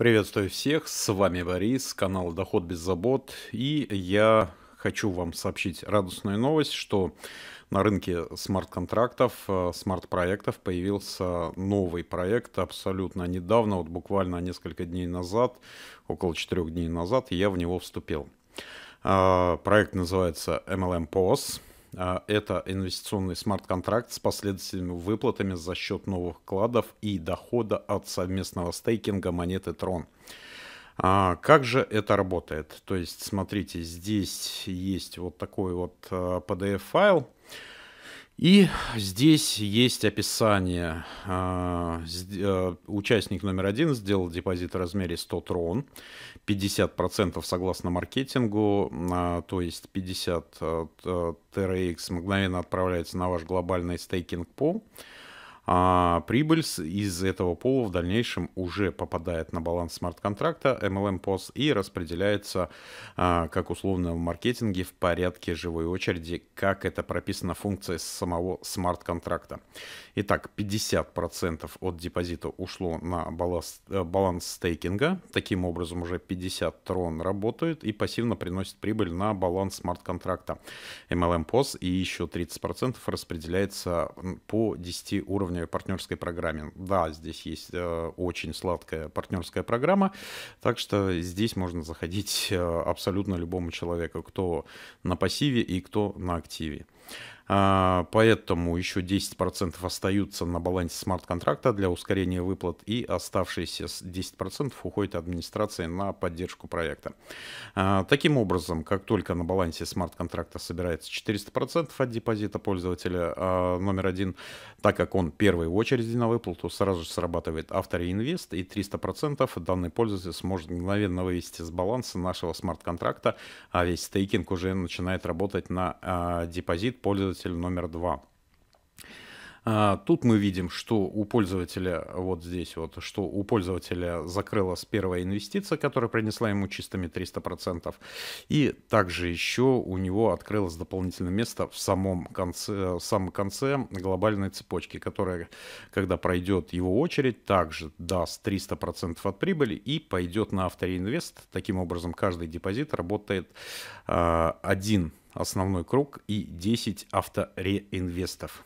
Приветствую всех, с вами Борис, канал Доход без забот, и я хочу вам сообщить радостную новость, что на рынке смарт-контрактов, э, смарт-проектов появился новый проект абсолютно недавно, вот буквально несколько дней назад, около четырех дней назад я в него вступил. А, проект называется MLM POS, а, это инвестиционный смарт-контракт с последовательными выплатами за счет новых вкладов и дохода от совместного стейкинга монеты Tron. А как же это работает? То есть, смотрите, здесь есть вот такой вот а, PDF-файл. И здесь есть описание. А, э, участник номер один сделал депозит в размере 100 трон, 50% согласно маркетингу, а, то есть 50 TRX э, э, мгновенно отправляется на ваш глобальный стейкинг пол. А прибыль из этого пула в дальнейшем уже попадает на баланс смарт-контракта MLM POS и распределяется, а, как условно в маркетинге, в порядке живой очереди, как это прописано функция самого смарт-контракта. Итак, 50% от депозита ушло на баланс, э, баланс стейкинга. Таким образом, уже 50 трон работают и пассивно приносит прибыль на баланс смарт-контракта MLM POS и еще 30% распределяется по 10 уровням уровня партнерской программе. Да, здесь есть э, очень сладкая партнерская программа, так что здесь можно заходить э, абсолютно любому человеку, кто на пассиве и кто на активе. А, поэтому еще 10% остаются на балансе смарт-контракта для ускорения выплат, и оставшиеся 10% уходят администрации на поддержку проекта. А, таким образом, как только на балансе смарт-контракта собирается 400% от депозита пользователя а, номер один, так как он первый в очереди на выплату, сразу же срабатывает автореинвест, и 300% данный пользователь сможет мгновенно вывести с баланса нашего смарт-контракта, а весь стейкинг уже начинает работать на депозит пользователь номер два. А, тут мы видим, что у пользователя, вот здесь вот, что у пользователя закрылась первая инвестиция, которая принесла ему чистыми 300%. И также еще у него открылось дополнительное место в самом конце, э, в самом конце глобальной цепочки, которая, когда пройдет его очередь, также даст 300% от прибыли и пойдет на авторинвест. Таким образом, каждый депозит работает а, один основной круг и 10 автореинвестов.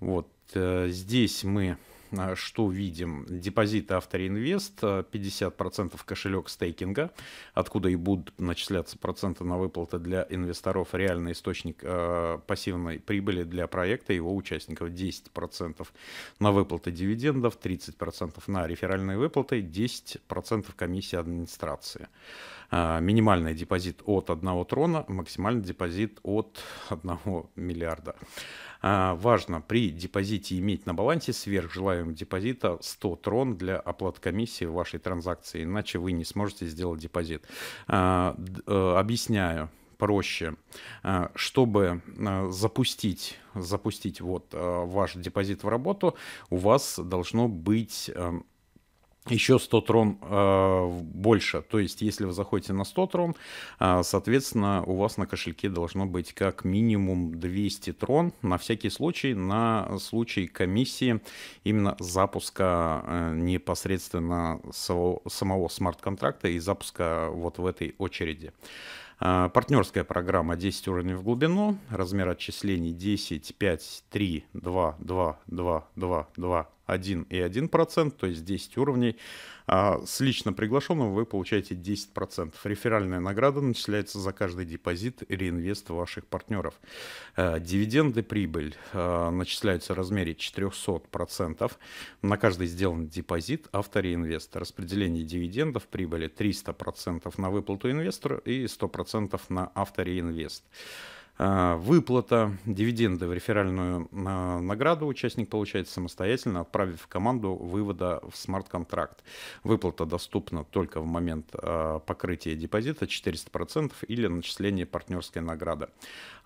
Вот э, здесь мы э, что видим? депозиты автореинвест 50% э, кошелек стейкинга, откуда и будут начисляться проценты на выплаты для инвесторов, реальный источник э, пассивной прибыли для проекта и его участников, 10% на выплаты дивидендов, 30% на реферальные выплаты, 10% комиссии администрации. А, минимальный депозит от одного трона, максимальный депозит от одного миллиарда. А, важно при депозите иметь на балансе сверх желаемого депозита 100 трон для оплаты комиссии в вашей транзакции, иначе вы не сможете сделать депозит. А, э, объясняю проще, чтобы запустить, запустить вот ваш депозит в работу, у вас должно быть эм, еще 100 трон э, больше. То есть, если вы заходите на 100 трон, э, соответственно, у вас на кошельке должно быть как минимум 200 трон на всякий случай, на случай комиссии именно запуска э, непосредственно самого, самого смарт-контракта и запуска вот в этой очереди. Э, Партнерская программа 10 уровней в глубину, размер отчислений 10, 5, 3, 2, 2, 2, 2, 2, 1,1%, то есть 10 уровней. А, с лично приглашенным вы получаете 10%. Реферальная награда начисляется за каждый депозит реинвест ваших партнеров. Э, дивиденды прибыль э, начисляются в размере 400% на каждый сделанный депозит автореинвеста. Распределение дивидендов прибыли 300% на выплату инвестору и 100% на автореинвест. А, выплата дивиденды в реферальную а, награду участник получает самостоятельно, отправив команду вывода в смарт-контракт. Выплата доступна только в момент а, покрытия депозита 400% или начисления партнерской награды.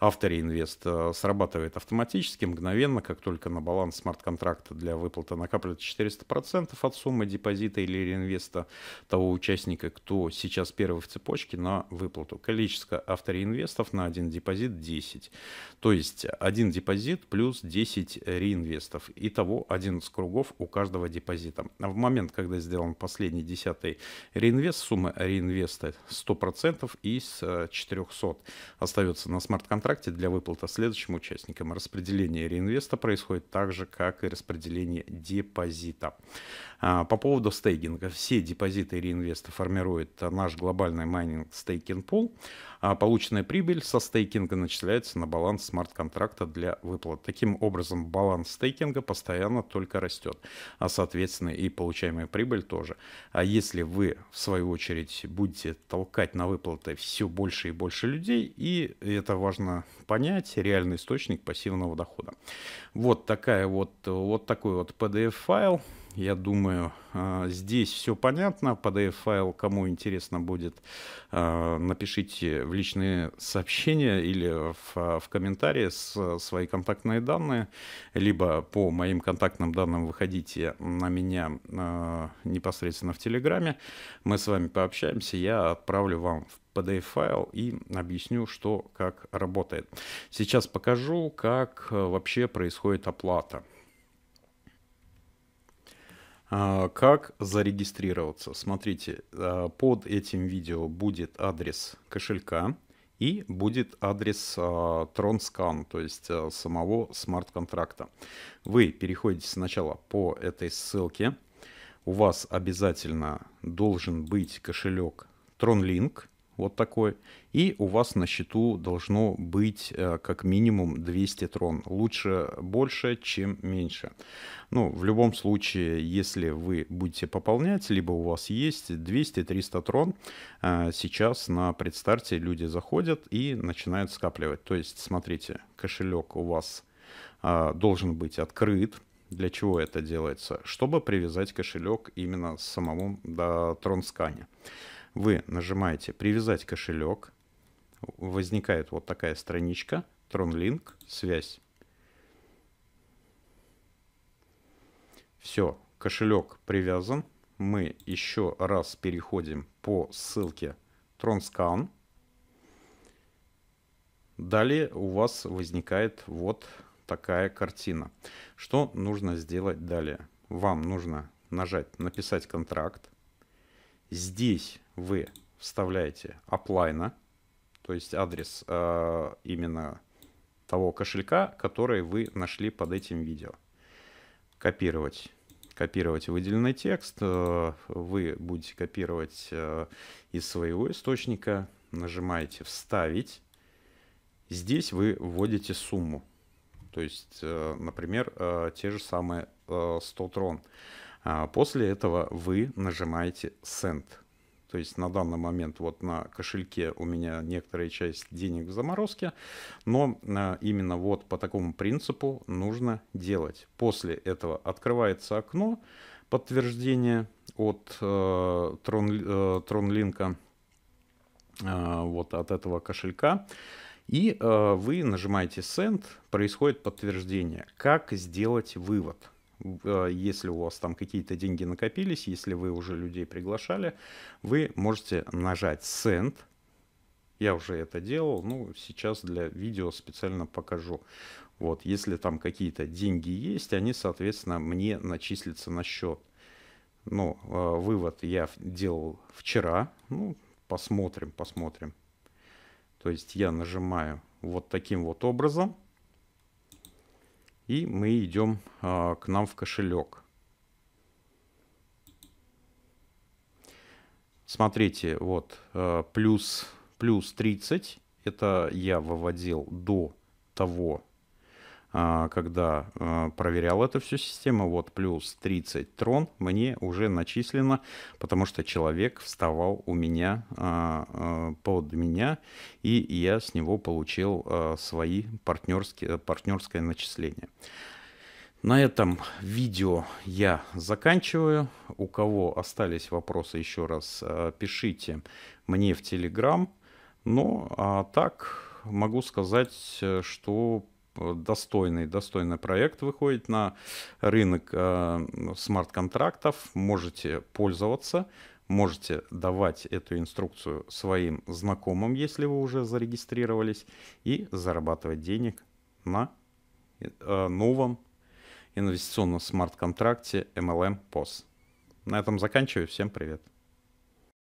Автори инвест срабатывает автоматически, мгновенно, как только на баланс смарт-контракта для выплаты накапливается 400% от суммы депозита или реинвеста того участника, кто сейчас первый в цепочке на выплату. Количество автори инвестов на один депозит 10. То есть один депозит плюс 10 реинвестов. Итого 11 кругов у каждого депозита. В момент, когда сделан последний десятый реинвест, сумма реинвеста 100% из 400 остается на смарт-контракте для выплаты следующим участникам. Распределение реинвеста происходит так же, как и распределение депозита. А, по поводу стейкинга. Все депозиты реинвеста формирует наш глобальный майнинг стейкинг пул. А, полученная прибыль со стейкинга начисляется на баланс смарт-контракта для выплат. Таким образом, баланс стейкинга постоянно только растет, а соответственно и получаемая прибыль тоже. А если вы, в свою очередь, будете толкать на выплаты все больше и больше людей, и это важно понять, реальный источник пассивного дохода. Вот, такая вот, вот такой вот PDF-файл я думаю, а, здесь все понятно. PDF-файл, кому интересно будет, а, напишите в личные сообщения или в, а, в комментарии с, свои контактные данные, либо по моим контактным данным выходите на меня непосредственно в Телеграме. Мы с вами пообщаемся, я отправлю вам в PDF-файл и объясню, что как работает. Сейчас покажу, как вообще происходит оплата. А, как зарегистрироваться? Смотрите, а, под этим видео будет адрес кошелька и будет адрес TronScan, а, то есть самого смарт-контракта. Вы переходите сначала по этой ссылке. У вас обязательно должен быть кошелек TronLink – вот такой, и у вас на счету должно быть э, как минимум 200 трон. Лучше больше, чем меньше. Ну, в любом случае, если вы будете пополнять, либо у вас есть 200-300 трон, э, сейчас на предстарте люди заходят и начинают скапливать. То есть, смотрите, кошелек у вас э, должен быть открыт, для чего это делается? Чтобы привязать кошелек именно самому до тронскане вы нажимаете «Привязать кошелек». Возникает вот такая страничка TronLink, связь. Все, кошелек привязан. Мы еще раз переходим по ссылке TronScan. Далее у вас возникает вот такая картина. Что нужно сделать далее? Вам нужно нажать «Написать контракт». Здесь вы вставляете оплайна, то есть адрес э, именно того кошелька, который вы нашли под этим видео. Копировать. Копировать выделенный текст. Э, вы будете копировать э, из своего источника. Нажимаете «Вставить». Здесь вы вводите сумму. То есть, э, например, те же самые 100 трон. А после этого вы нажимаете «Send». То есть на данный момент вот на кошельке у меня некоторая часть денег в заморозке, но э, именно вот по такому принципу нужно делать. После этого открывается окно подтверждения от э, трон, э, э, вот от этого кошелька. И э, вы нажимаете Send, происходит подтверждение. Как сделать вывод? Э, если у вас там какие-то деньги накопились, если вы уже людей приглашали, вы можете нажать Send. Я уже это делал, ну, сейчас для видео специально покажу. Вот, если там какие-то деньги есть, они, соответственно, мне начислятся на счет. Ну, э, вывод я делал вчера. Ну, посмотрим, посмотрим. То есть я нажимаю вот таким вот образом – и мы идем а, к нам в кошелек. Смотрите, вот э, плюс, плюс 30. Это я выводил до того, а, когда а, проверял эту всю систему, вот плюс 30 трон мне уже начислено, потому что человек вставал у меня, а, под меня, и я с него получил свои партнерские, э, партнерское начисление. На этом видео я заканчиваю. У кого остались вопросы, еще раз пишите мне в Телеграм. Ну, а так могу сказать, э, что достойный, достойный проект выходит на рынок э, смарт-контрактов. Можете пользоваться, можете давать эту инструкцию своим знакомым, если вы уже зарегистрировались, и зарабатывать денег на э, новом инвестиционном смарт-контракте MLM POS. На этом заканчиваю. Всем привет.